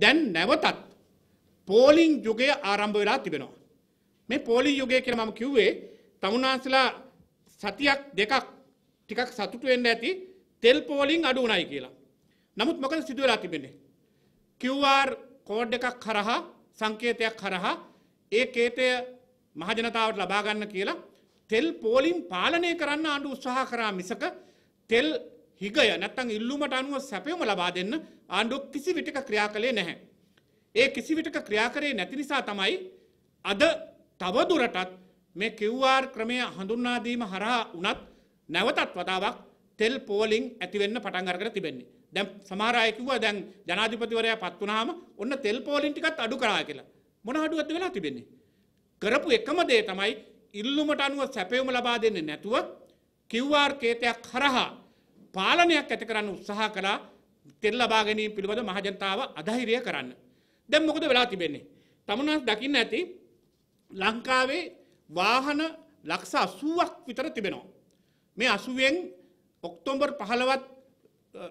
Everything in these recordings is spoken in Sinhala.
දැන් නැවතත් පෝලිං යුගය ආරම්භ වෙලා තිබෙනවා. මේ පෝලිං යුගය කියලා මම කිව්වේ තමුන්නාන්සලා සතියක් දෙකක් ටිකක් සතුටු වෙන්න ඇති තෙල් පෝලිං අඩු වුණයි කියලා. නමුත් මොකද සිදු වෙලා තිබෙන්නේ? QR කෝඩ් එකක් හරහා සංකේතයක් හරහා ඒ කේතය මහජනතාවට ලබා ගන්න කියලා තෙල් පෝලිං පාලනය කරන්න ආණ්ඩු උත්සාහ කරා මිසක තෙල් හිගය නැත්තං ඉල්ලුමට අනුව සැපයම ලබා දෙන්න ආණ්ඩුව කිසි විටක ක්‍රියා කළේ නැහැ. ඒ කිසි විටක ක්‍රියා කරේ නැති නිසා තමයි අද තවදුරටත් මේ කිව්වාර් ක්‍රමය හඳුන්නාදීම හරහා වනත් නැවතත් වතාවක් තෙල් පෝලිං ඇතිවෙන්න පටන්ගර තිබෙන්නේ දැම් සමාරයකිවවා දැන් ජනාධිපතිවරයා පත්වනාම ඔන්න තෙල් පෝලින්ටිකත් අඩු කරා කියලා මොන හඩු ඇති වෙලා තිබෙන්නේ. කරපු එකම දේ තමයි ඉල්ලුමට අනුව සැපයුම ලබා දෙන්නේ නැතුව කිව්වාර් කේතයක් හරහා පාලනයක් ඇති කරන්න උත්සාහ කලා තෙල් ලබා ගැනීම පිළිබඳ මහජනතාව අධෛරය කරන්න. දැන් මොකද වෙලා තිබෙන්නේ? තමුන්වස් දකින්න ඇති ලංකාවේ වාහන ලක්ෂ 80ක් විතර තිබෙනවා. මේ 80න් ඔක්තෝබර් 15ත්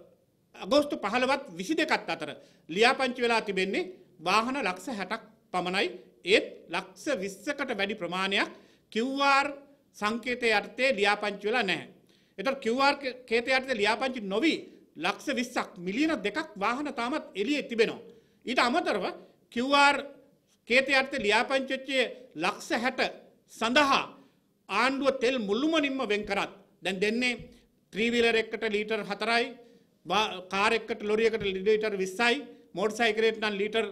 අගෝස්තු 15ත් 22ත් අතර ලියාපදිංචි වෙලා තිබෙන්නේ වාහන ලක්ෂ 60ක් පමණයි. ඒත් ලක්ෂ 20කට වැඩි ප්‍රමාණයක් QR සංකේතය යටතේ ලියාපදිංචි වෙලා නැහැ. එතකොට QR කේතය යටතේ ලියාපදිංචි නොවි ලක්ෂ 20ක් මිලියන 2ක් වාහන තාමත් එළියේ තිබෙනවා. ඊට අමතරව QR කේතය යටතේ ලියාපදිංචි වෙච්ච ලක්ෂ 60 සඳහා ආණ්ඩුව තෙල් මුළුමනින්ම වෙන් කරත් දැන් දෙන්නේ ත්‍රීවිලර් එකට ලීටර් 4යි කාර් එකට ලොරි එකට ලීටර් 20යි මෝටර් සයිකලෙට නම් ලීටර්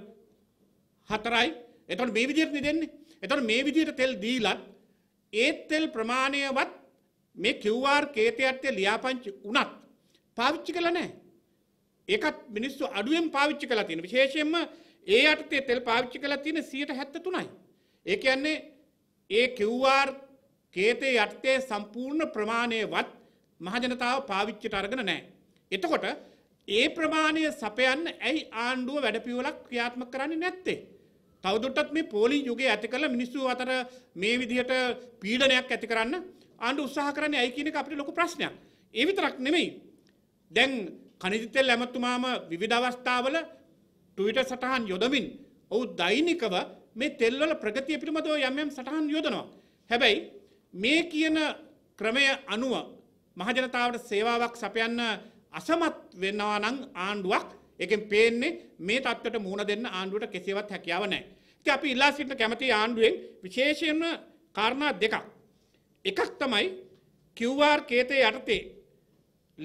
4යි එතකොට මේ විදිහට දෙන්නේ එතකොට මේ විදිහට තෙල් දීලත් ඒ තෙල් ප්‍රමාණයවත් මේ කිව්වාර් කේතය අත්තේ ලියාපංචි උනත් පාවිච්චි කළ නෑ ඒකත් මිනිස්සු අඩුවෙන් පාවිච්චි කලා තියෙන විශේෂයෙන්ම ඒ අටතේ තෙල් පාවිච්චි කලා තියෙන සියට හැත්ත තුනයි ඒක යන්නේ ඒ කිව්වාර් කේතේ යටතේ සම්පූර්ණ ප්‍රමාණයවත් මහජනතාව පාවිච්චිට අරගෙන නෑ එතකොට ඒ ප්‍රමාණය සපයන්න ඇයි ආණ්ඩුව වැඩපියවලක් ක්‍රියාත්ම කරන්නේ නැත්තේ. තවදුටත් මේ පෝලි යුගේ ඇති කළ මිනිස්සු අතර මේ විදිහට පීඩනයක් ඇති කරන්න ආණ්ඩු උත්සාහ කරන්නේ ඇයි කියන එක අපිට ලොකු ප්‍රශ්නයක්. ඒ විතරක් නෙමෙයි. දැන් කනිදි තෙල් ඇමතුමාම විවිධ අවස්ථාවල ට්විටර් සටහන් යොදමින් ඔහු දෛනිකව මේ තෙල්වල ප්‍රගතිය පිළිබඳව යම් යම් සටහන් යොදනවා. හැබැයි මේ කියන ක්‍රමය අනුව මහජනතාවට සේවාවක් සපයන්න අසමත් වෙනවා නම් ආණ්ඩුවක් එකෙන් පේන්නේ මේ තත්ත්වයට මුහුණ දෙන්න ආණ්ඩුවට කෙසේවත් හැකියාව නැහැ. ඉතින් අපි ඉල්ලා සිටින කැමැති ආණ්ඩුවෙන් විශේෂයෙන්ම කාරණා දෙකක් එකක් තමයි කිව්වාර් කේතය යටතේ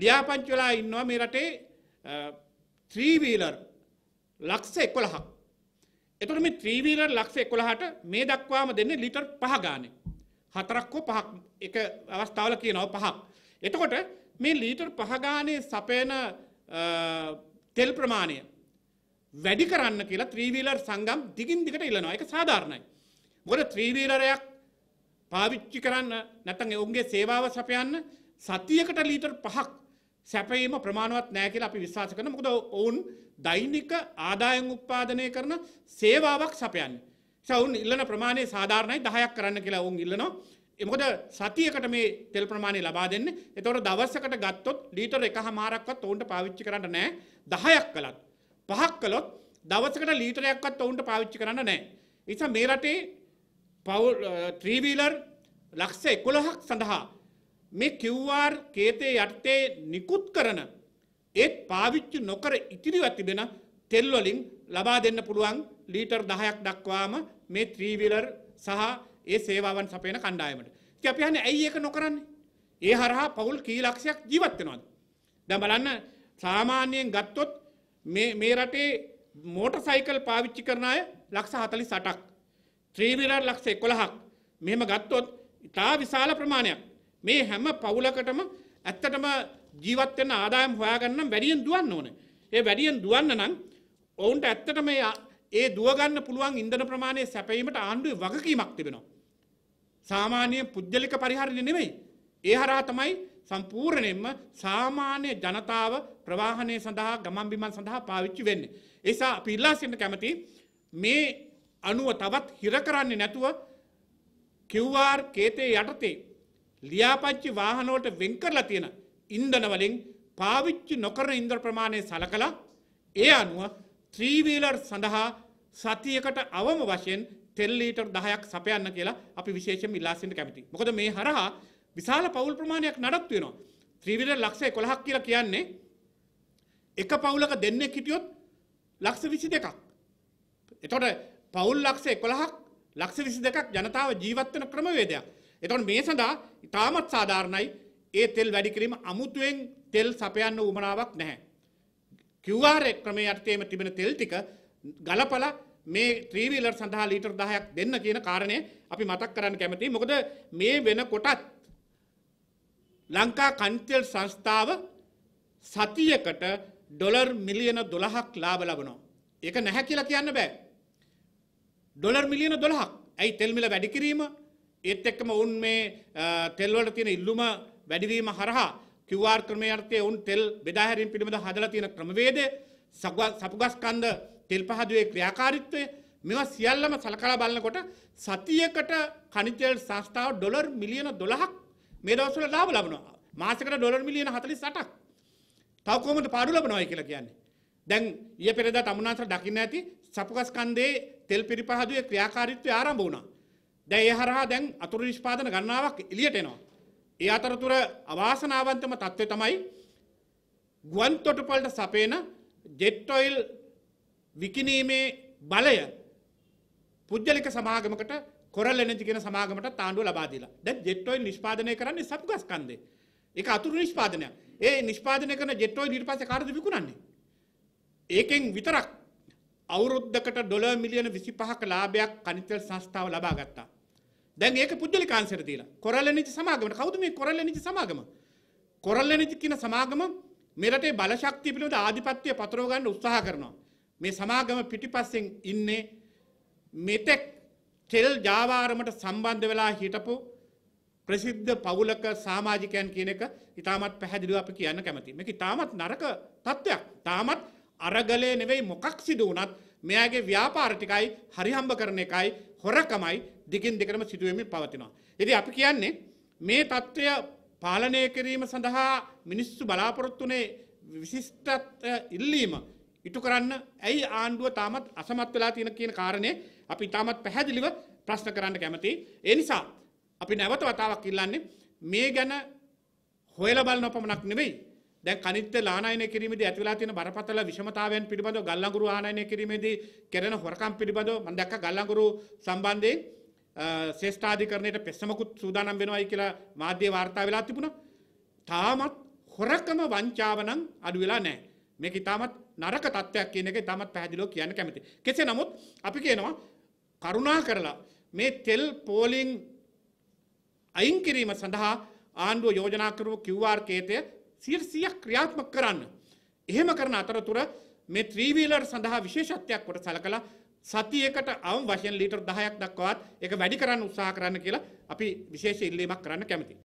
ලියාපංචලා ඉන්නවා මේ රටේ ත්‍රීවීලර් ලක්ස එකොළහක් එතුට මේ ත්‍රීවීලර් ලක්ස එකොළහට මේ දක්වාම දෙන්න ලිටර් පහ ගානෙ හතරක්කෝ පහක් එක අවස්ථාවල කියනව පහක් එතකොට මේ ලීටර් පහගානේ සපයන තෙල් ප්‍රමාණය වැඩි කරන්න කියලා ත්‍රීවීලර් සංගම් දිගින් දිගට ඉල්ලනවා එක සාධාරණයි. මොකද ත්‍රීවීලරයක් පාවිච්චි කරන්න නැතන් ඔවුන්ගේ සේවාව සපයන්න සතියකට ලීටර් පහක් සැපීම ප්‍රමාණවත් නෑ කියලා අපි විශ්වාස කරන මොකද ඔවුන් දෛනික ආදායම් උත්පාදනය කරන සේවාවක් සපයන්නේ. සවුන් ඉල්ලන ප්‍රමාණය සාධාරණයි 10ක් කරන්න කියලා ඔවුන් ඉල්ලනවා. මොකද සතියකට මේ තෙල් ප්‍රමාණය ලබා දෙන්නේ. එතකොට දවසකට ගත්තොත් ලීටර් එකහමාරක්වත් ඔවුන්ට පාවිච්චි කරන්න නෑ. 10ක් කළත් පහක් කළොත් දවසකට ලීටරයක්වත් ඔවුන්ට පාවිච්චි කරන්න නෑ. ඒ නිසා මේ රටේ පවුල් ත්‍රීවීලර් ලක්ෂ එකොළහක් සඳහා මේ කිව්වාර් කේතය යටතේ නිකුත් කරන ඒත් පාවිච්චි නොකර ඉතිරිව තිබෙන තෙල්වලින් ලබා දෙන්න පුළුවන් ලීටර් දහයක් දක්වාම මේ ත්‍රීවිලර් සහ ඒ සේවාවන් සපයන කණ්ඩායමට ති අපි හන්න ඇයි ඒක නොකරන්නේ ඒ හරහා පවුල් කීලක්ෂයක් ජීවත්වෙනවාද දැ බලන්න සාමාන්‍යයෙන් ගත්තොත් මේ රටේ මෝට සයිකල් පාවිච්චි කරන අය ලක්ෂ හතලි සටක් ත්‍රීවිරාට ලක්ෂ 11ක් මෙහෙම ගත්තොත් ඉතා විශාල ප්‍රමාණයක් මේ හැම පවුලකටම ඇත්තටම ජීවත් වෙන ආදායම් හොයාගන්න නම් වැඩියෙන් දුවන්න ඕනේ. ඒ වැඩියෙන් දුවන්න නම් ඔවුන්ට ඇත්තටම ඒ දුවගන්න පුළුවන් ඉන්ධන ප්‍රමාණය සැපයීමට ආණ්ඩුවේ වගකීමක් තිබෙනවා. සාමාන්‍ය පුද්ගලික පරිහරණය නෙමෙයි. ඒ හරහා තමයි සම්පූර්ණයෙන්ම සාමාන්‍ය ජනතාව ප්‍රවාහනය සඳහා ගමන් බිමන් සඳහා පාවිච්චි වෙන්නේ. ඒ නිසා අපි ඉල්ලා සිටින කැමැති මේ අනුව තවත් හිර කරන්නේ නැතුව කිව්වාර් කේතේ යටතේ ලියාපච්චි වාහනෝට වෙන් කරලා තියෙන ඉන්දනවලින් පාවිච්චි නොකරන ඉන්ද්‍ර ප්‍රමාණය සලකලා ඒ අනුව ත්‍රීවීලර් සඳහා සතියකට අවම වශයෙන් තෙල්ලීටර් දහයක් සපයන්න කියලා අපි විශේෂම ඉල්ලාසිට කැමති. මොකද මේ හරහා විශාල පවුල් ප්‍රමාණයක් නඩත්තු වෙනවා. ත්‍රීවිලර් ලක්ෂය කොළහක් කියලා කියන්නේ එක පවුලක දෙන්නෙක් හිටියොත් ලක්ෂ විසි දෙකක්. එතොට පවුල් ලක්ෂ එකොළහක් ලක්ෂ විසි දෙකක් ජනතාව ජීවත්වන ක්‍රමවේදයක්. එතොන් මේ සඳහා ඉතාමත් සාධාරණයි ඒ තෙල් වැඩිකිරීම අමුතුවෙන් තෙල් සපයන්න උමනාවක් නැහැ. කිව්වාර ක්‍රමේ අර්ථයම තිබෙන තෙල් ටික ගලපල මේ ත්‍රීවීලර් සඳහා ලීටර් දහයක් දෙන්න කියන කාරණය අපි මතක් කරන්න කැමති මොකද මේ වෙන කොටත් ලංකා කන්තෙල් සංස්ථාව සතියකට ඩොලර් මිලියන දොළහක් ලාබ ලබනෝ. ඒක නැහැ කියලා කියන්න බෑ. ඩොලර් මිලියන දොළහක් ඇයි තෙල්මිල වැඩිකිරීම ඒත් එක්කම උන් මේ තෙල්වලට තියෙන ඉල්ලුම වැඩිවීම හරහා කිව්වාර් ක්‍රමය අර්ථය උන් තෙල් බෙදාහැරීම පිළිබඳ හදලා තියෙන ක්‍රමවේද සපුගස්කන්ධ තෙල් පහදුවේ ක්‍රියාකාරීත්වය මේවා සියල්ලම සලකලා බලනකොට සතියකට කනිතෙල් සංස්ථාව ඩොලර් මිලියන 12ක් මේ දවස්වල ලාභ ලබනවා මාසෙකට ඩොලර් මිලියන 48ක් තව කොහොමද පාඩු ලබනවායි කියලා කියන්නේ දැන් ඊය පෙරදා තමුනාන්සලා දකින්න ඇති සපුකස්කන්දේ තෙල් පිරිපහදුවේ ක්‍රියාකාරීත්වය ආරම්භ වුණා. දැන් ඒ හරහා දැන් අතුරු නිෂ්පාදන ගණනාවක් එළියට එනවා. ඒ අතරතුර අවාසනාවන්තම තත්ත්වය තමයි ගුවන් තොටුපළට සපේන ජෙට් ඔයිල් විකිණීමේ බලය පුද්ගලික සමාගමකට කොරල් එනර්ජි කියන සමාගමට තාණ්ඩුව ලබා දීලා. දැන් ජෙට් ඔයිල් නිෂ්පාදනය කරන්නේ සපුගස්කන්දේ. ඒක අතුරු නිෂ්පාදනයක්. ඒ නිෂ්පාදනය කරන ජෙට් ඔයිල් ඊට පස්සේ කාටද විකුණන්නේ? ඒකෙන් විතරක් අවුරුද්ධකට ඩොල මිලියන විසි පහක ලාභයක් කනිතල් සංස්ථාව ලබා ගත්තා. දැන් ඒක පුද්ලි කාන්සර දීලා කොරල්ල නිති සමාගමට කවුද මේ කොරල්ල නිති සමාගම. කොරල්ල නිති කියන සමාගම මෙරටේ බලශක්තිය පිළිබඳ ආධිපත්‍ය පතරව ගන්න උත්සාහ කරනවා. මේ සමාගම පිටිපස්සෙන් ඉන්නේ මෙතෙක් තෙල් ජාවාරමට සම්බන්ධ වෙලා හිටපු ප්‍රසිද්ධ පවුලක සාමාජිකයන් කියන එක ඉතාමත් පැහැදිලිව අපි කියන්න කැමති. මේක ඉතාමත් නරක තත්ත්වයක්. තාමත් අරගලේ නෙවෙයි මොකක් සිදු වුණත් මෙයාගේ ව්‍යාපාර ටිකයි හරිහම්බ කරන එකයි හොරකමයි දිගින් දෙකටම සිදුවෙමින් පවතිනවා. ඉතින් අපි කියන්නේ මේ తত্ত্বය පාලනය කිරීම සඳහා මිනිස්සු බලාපොරොත්තුනේ විශිෂ්ටත් ඉල්ලීම ඉටු කරන්න ඇයි ආණ්ඩුව තාමත් අසමත් වෙලා තියෙන කියන කාරණය අපි තාමත් පැහැදිලිව ප්‍රශ්න කරන්න කැමති. ඒ නිසා අපි නැවත වතාවක් ඉල්ලන්නේ මේ ගැන හොයලා බලන පමණක් නෙවෙයි දැන් කනිත්‍ය ලානායනය කිරීමේදී ඇතිවලා තියෙන බරපතල විෂමතාවයන් පිළිබඳව ගල්ලඟුරු ආනයනය කිරීමේදී කෙරෙන හොරකම් පිළිබඳව මම දැක්ක ගල්ලඟුරු සම්බන්ධයෙන් ශ්‍රේෂ්ඨාධිකරණයට පෙස්සමකුත් සූදානම් වෙනවයි කියලා මාධ්‍ය වාර්තා වෙලා තිබුණා. තාමත් හොරකම වංචාව නම් අඩු වෙලා නැහැ. මේක ඊටමත් නරක තත්ත්වයක් කියන එක ඊටමත් පැහැදිලිව කියන්න කැමතියි. කෙසේ නමුත් අපි කියනවා කරුණා කරලා මේ තෙල් පෝලිං අයින් කිරීම සඳහා ආණ්ඩුව යෝජනා කරපු QR කේතය සියරසියක් ක්‍රියාත්මක කරන්න. එහෙම කරන අතරතුර මේ ත්‍රීවීලර් සඳහා විශේෂත්වයක් කොට සලකලා සතියකට අවම වශයෙන් ලීටර් 10ක් දක්වාත් ඒක වැඩි කරන්න උත්සාහ කරන්න කියලා අපි විශේෂ ඉල්ලීමක් කරන්න කැමතියි.